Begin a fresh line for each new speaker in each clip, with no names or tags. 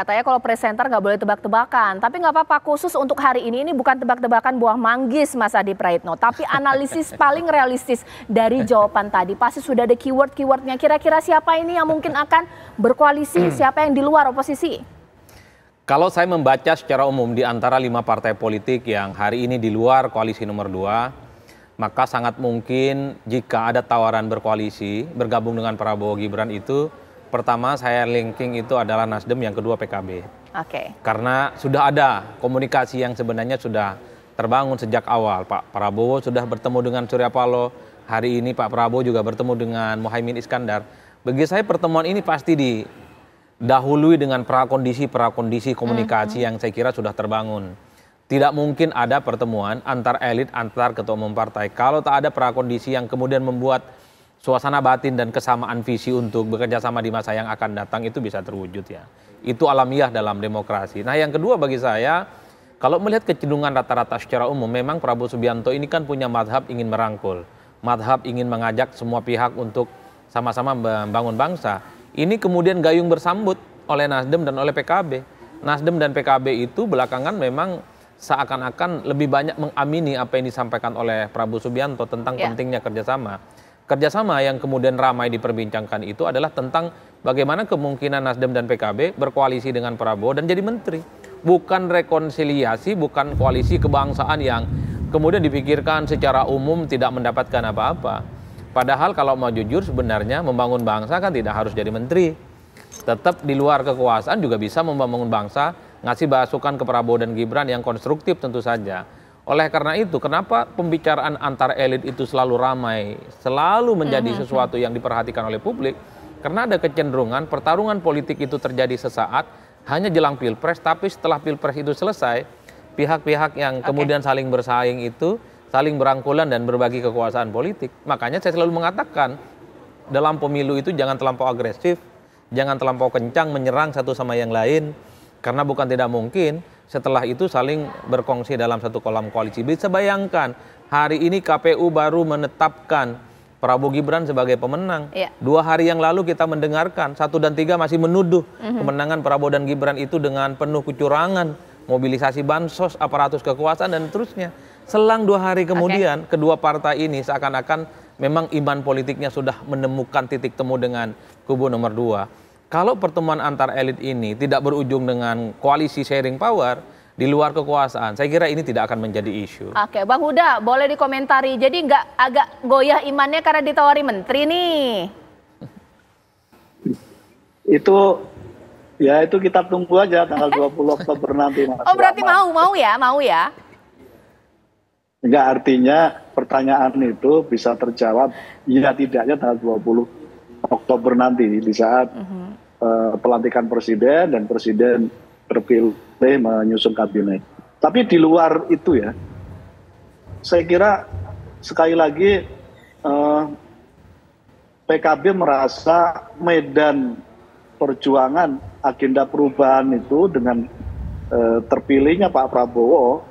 Katanya kalau presenter nggak boleh tebak-tebakan, tapi nggak apa-apa khusus untuk hari ini ini bukan tebak-tebakan buah manggis Mas Adi Praitno, tapi analisis paling realistis dari jawaban tadi. Pasti sudah ada keyword-keywordnya. Kira-kira siapa ini yang mungkin akan berkoalisi, siapa yang di luar oposisi?
Kalau saya membaca secara umum di antara lima partai politik yang hari ini di luar koalisi nomor dua, maka sangat mungkin jika ada tawaran berkoalisi, bergabung dengan Prabowo Gibran itu Pertama saya linking itu adalah Nasdem, yang kedua PKB. Oke. Okay. Karena sudah ada komunikasi yang sebenarnya sudah terbangun sejak awal. Pak Prabowo sudah bertemu dengan Surya Paloh, hari ini Pak Prabowo juga bertemu dengan Mohaimin Iskandar. Bagi saya pertemuan ini pasti didahului dengan prakondisi-prakondisi komunikasi mm -hmm. yang saya kira sudah terbangun. Tidak mungkin ada pertemuan antar elit, antar ketua umum partai. Kalau tak ada prakondisi yang kemudian membuat suasana batin dan kesamaan visi untuk bekerja sama di masa yang akan datang itu bisa terwujud ya. Itu alamiah dalam demokrasi. Nah yang kedua bagi saya, kalau melihat kecenderungan rata-rata secara umum, memang Prabowo Subianto ini kan punya madhab ingin merangkul. Madhab ingin mengajak semua pihak untuk sama-sama membangun bangsa. Ini kemudian gayung bersambut oleh Nasdem dan oleh PKB. Nasdem dan PKB itu belakangan memang seakan-akan lebih banyak mengamini apa yang disampaikan oleh Prabowo Subianto tentang yeah. pentingnya kerjasama kerjasama yang kemudian ramai diperbincangkan itu adalah tentang bagaimana kemungkinan Nasdem dan PKB berkoalisi dengan Prabowo dan jadi menteri. Bukan rekonsiliasi, bukan koalisi kebangsaan yang kemudian dipikirkan secara umum tidak mendapatkan apa-apa. Padahal kalau mau jujur sebenarnya membangun bangsa kan tidak harus jadi menteri. Tetap di luar kekuasaan juga bisa membangun bangsa, ngasih basukan ke Prabowo dan Gibran yang konstruktif tentu saja. Oleh karena itu, kenapa pembicaraan antar elit itu selalu ramai, selalu menjadi mhm, mhm. sesuatu yang diperhatikan oleh publik? Karena ada kecenderungan pertarungan politik itu terjadi sesaat hanya jelang pilpres, tapi setelah pilpres itu selesai, pihak-pihak yang okay. kemudian saling bersaing itu saling berangkulan dan berbagi kekuasaan politik. Makanya saya selalu mengatakan dalam pemilu itu jangan terlampau agresif, jangan terlampau kencang menyerang satu sama yang lain, karena bukan tidak mungkin setelah itu saling berkongsi dalam satu kolam koalisi. Bisa bayangkan hari ini KPU baru menetapkan Prabowo Gibran sebagai pemenang. Ya. Dua hari yang lalu kita mendengarkan satu dan tiga masih menuduh mm-hmm. kemenangan Prabowo dan Gibran itu dengan penuh kecurangan, mobilisasi bansos, aparatus kekuasaan dan terusnya. Selang dua hari kemudian okay. kedua partai ini seakan-akan memang iman politiknya sudah menemukan titik temu dengan kubu nomor dua kalau pertemuan antar elit ini tidak berujung dengan koalisi sharing power di luar kekuasaan, saya kira ini tidak akan menjadi isu.
Oke, Bang Huda, boleh dikomentari. Jadi nggak agak goyah imannya karena ditawari menteri nih.
Itu ya itu kita tunggu aja tanggal 20 Oktober nanti. Mas oh, berarti
mau, mau ya, mau ya.
Enggak artinya pertanyaan itu bisa terjawab ya tidaknya tanggal 20 Oktober nanti di saat uh mhm. -huh uh, pelantikan presiden dan presiden terpilih menyusun kabinet. Tapi di luar itu ya, saya kira sekali lagi eh, PKB merasa medan perjuangan agenda perubahan itu dengan eh, terpilihnya Pak Prabowo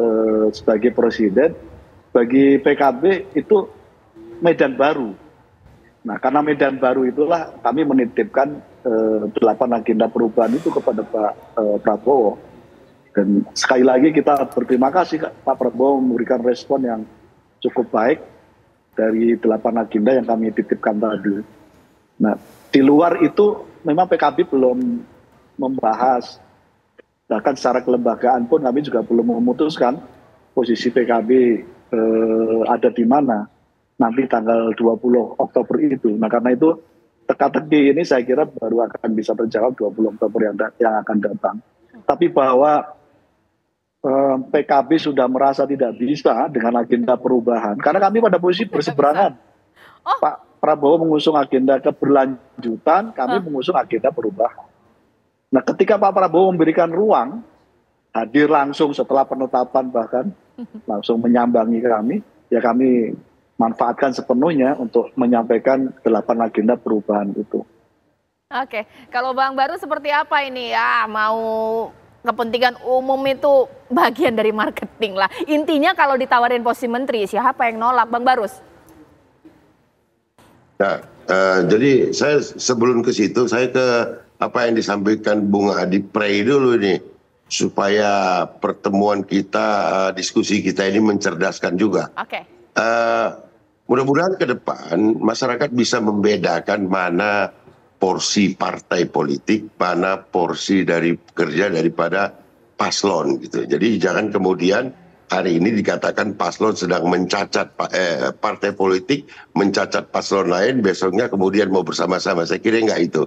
eh, sebagai presiden bagi PKB itu medan baru Nah, karena Medan Baru itulah kami menitipkan eh, delapan eh, agenda perubahan itu kepada Pak eh, Prabowo. Dan sekali lagi kita berterima kasih Pak Prabowo memberikan respon yang cukup baik dari delapan agenda yang kami titipkan tadi. Nah, di luar itu memang PKB belum membahas bahkan secara kelembagaan pun kami juga belum memutuskan posisi PKB eh, ada di mana nanti tanggal 20 Oktober itu. Nah karena itu teka-teki ini saya kira baru akan bisa terjawab 20 Oktober yang, yang akan datang. Tapi bahwa eh, PKB sudah merasa tidak bisa dengan agenda perubahan, karena kami pada posisi berseberangan. Oh. Pak Prabowo mengusung agenda keberlanjutan, kami oh. mengusung agenda perubahan. Nah ketika Pak Prabowo memberikan ruang, hadir langsung setelah penetapan bahkan, langsung menyambangi kami, ya kami manfaatkan sepenuhnya untuk menyampaikan delapan agenda perubahan itu.
Oke, kalau Bang Baru seperti apa ini ya mau kepentingan umum itu bagian dari marketing lah. Intinya kalau ditawarin posisi menteri siapa yang nolak Bang Barus?
Ya, uh, jadi saya sebelum ke situ saya ke apa yang disampaikan Bung Adi Prey dulu nih supaya pertemuan kita uh, diskusi kita ini mencerdaskan juga. Oke. Okay. Uh, eh, mudah-mudahan ke depan masyarakat bisa membedakan mana porsi partai politik, mana porsi dari kerja daripada paslon gitu. Jadi jangan kemudian hari ini dikatakan paslon sedang mencacat eh, partai politik, mencacat paslon lain, besoknya kemudian mau bersama-sama. Saya kira nggak itu.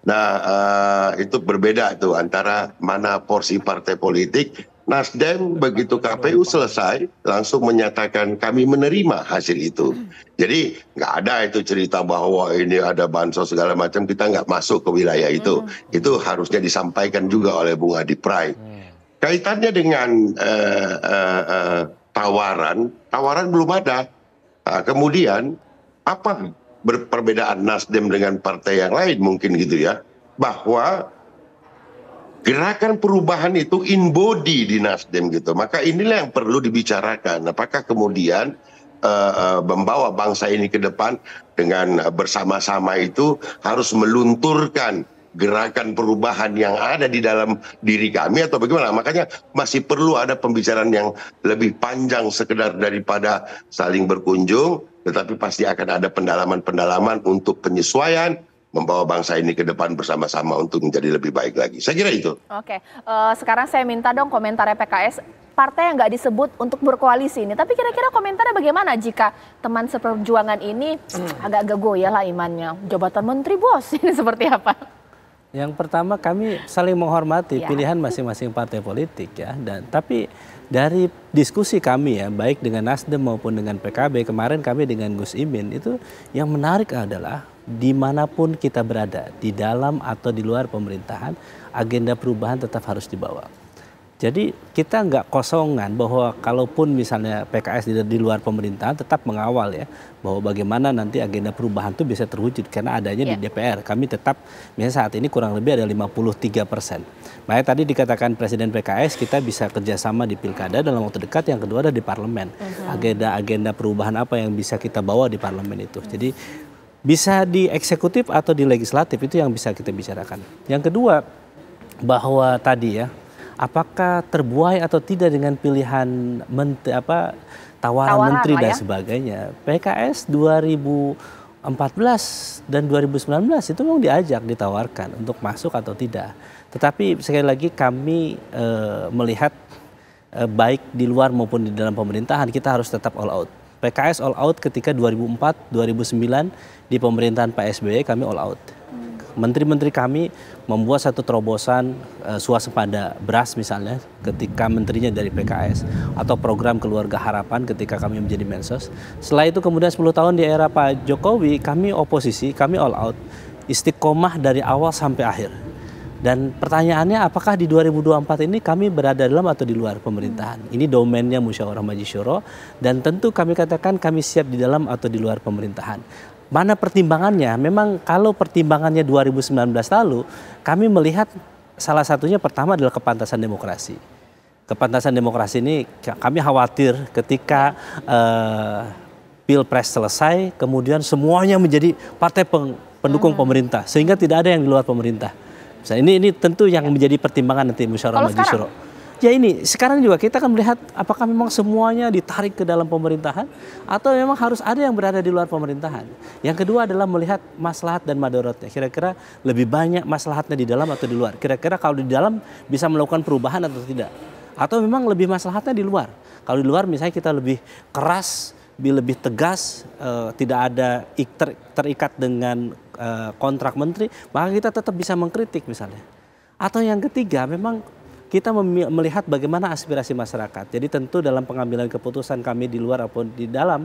Nah, uh, itu berbeda tuh antara mana porsi partai politik Nasdem begitu KPU selesai langsung menyatakan kami menerima hasil itu. Hmm. Jadi nggak ada itu cerita bahwa ini ada bansos segala macam kita nggak masuk ke wilayah itu. Hmm. Itu harusnya disampaikan juga oleh Bung Adi Prai. Hmm. Kaitannya dengan eh, eh, eh, tawaran, tawaran belum ada. Nah, kemudian apa perbedaan Nasdem dengan partai yang lain mungkin gitu ya bahwa gerakan perubahan itu in body di Nasdem gitu. Maka inilah yang perlu dibicarakan. Apakah kemudian uh, uh, membawa bangsa ini ke depan dengan bersama-sama itu harus melunturkan gerakan perubahan yang ada di dalam diri kami atau bagaimana makanya masih perlu ada pembicaraan yang lebih panjang sekedar daripada saling berkunjung tetapi pasti akan ada pendalaman-pendalaman untuk penyesuaian membawa bangsa ini ke depan bersama-sama untuk menjadi lebih baik lagi. Saya kira itu.
Oke, uh, sekarang saya minta dong komentarnya PKS partai yang nggak disebut untuk berkoalisi ini. Tapi kira-kira komentarnya bagaimana jika teman seperjuangan ini hmm. agak ya lah imannya jabatan menteri bos ini seperti apa?
Yang pertama kami saling menghormati ya. pilihan masing-masing partai politik ya dan tapi dari diskusi kami ya baik dengan Nasdem maupun dengan PKB kemarin kami dengan Gus Imin itu yang menarik adalah dimanapun kita berada, di dalam atau di luar pemerintahan, agenda perubahan tetap harus dibawa. Jadi kita nggak kosongan bahwa kalaupun misalnya PKS di, di luar pemerintahan tetap mengawal ya bahwa bagaimana nanti agenda perubahan itu bisa terwujud karena adanya yeah. di ya. DPR. Kami tetap misalnya saat ini kurang lebih ada 53 persen. Makanya tadi dikatakan Presiden PKS kita bisa kerjasama di pilkada dalam waktu dekat. Yang kedua ada di parlemen. Mhm. Agenda-agenda perubahan apa yang bisa kita bawa di parlemen itu. Jadi bisa di eksekutif atau di legislatif itu yang bisa kita bicarakan. Yang kedua bahwa tadi ya apakah terbuai atau tidak dengan pilihan menteri apa tawaran, tawaran menteri dan ya? sebagainya. PKS 2014 dan 2019 itu memang diajak ditawarkan untuk masuk atau tidak. Tetapi sekali lagi kami e, melihat e, baik di luar maupun di dalam pemerintahan kita harus tetap all out. PKS all out ketika 2004, 2009 di pemerintahan Pak SBY kami all out. Menteri-menteri kami membuat satu terobosan e, suasembada beras misalnya ketika menterinya dari PKS atau program keluarga harapan ketika kami menjadi Mensos. Setelah itu kemudian 10 tahun di era Pak Jokowi kami oposisi, kami all out, istiqomah dari awal sampai akhir. Dan pertanyaannya apakah di 2024 ini kami berada dalam atau di luar pemerintahan? Ini domainnya musyawarah majisyuro dan tentu kami katakan kami siap di dalam atau di luar pemerintahan. Mana pertimbangannya? Memang kalau pertimbangannya 2019 lalu, kami melihat salah satunya pertama adalah kepantasan demokrasi. Kepantasan demokrasi ini kami khawatir ketika pilpres eh, pilpres selesai, kemudian semuanya menjadi partai peng, pendukung hmm. pemerintah, sehingga tidak ada yang di luar pemerintah. Misalnya ini ini tentu yang iya. menjadi pertimbangan nanti musyawarah majelis syuro. Ya ini, sekarang juga kita akan melihat apakah memang semuanya ditarik ke dalam pemerintahan atau memang harus ada yang berada di luar pemerintahan. Yang kedua adalah melihat maslahat dan madorotnya. Kira-kira lebih banyak maslahatnya di dalam atau di luar. Kira-kira kalau di dalam bisa melakukan perubahan atau tidak. Atau memang lebih maslahatnya di luar. Kalau di luar misalnya kita lebih keras, lebih tegas, uh, tidak ada ter, terikat dengan uh, kontrak menteri, maka kita tetap bisa mengkritik misalnya. Atau yang ketiga memang kita melihat bagaimana aspirasi masyarakat. Jadi tentu dalam pengambilan keputusan kami di luar maupun di dalam,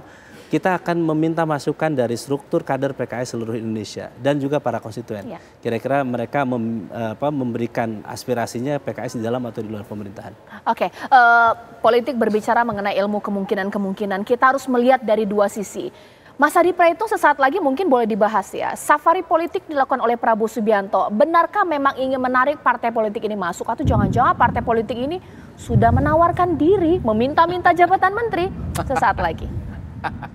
kita akan meminta masukan dari struktur kader PKS seluruh Indonesia dan juga para konstituen. Iya. Kira-kira ya. mereka mem, apa, memberikan aspirasinya PKS di dalam atau di luar pemerintahan.
Oke, okay. uh, eh, politik berbicara mengenai ilmu kemungkinan-kemungkinan. Kita harus melihat dari dua sisi Mas Adi Praetno sesaat lagi mungkin boleh dibahas ya. Safari politik dilakukan oleh Prabowo Subianto. Benarkah memang ingin menarik partai politik ini masuk atau jangan-jangan partai politik ini sudah menawarkan diri meminta-minta jabatan menteri sesaat lagi.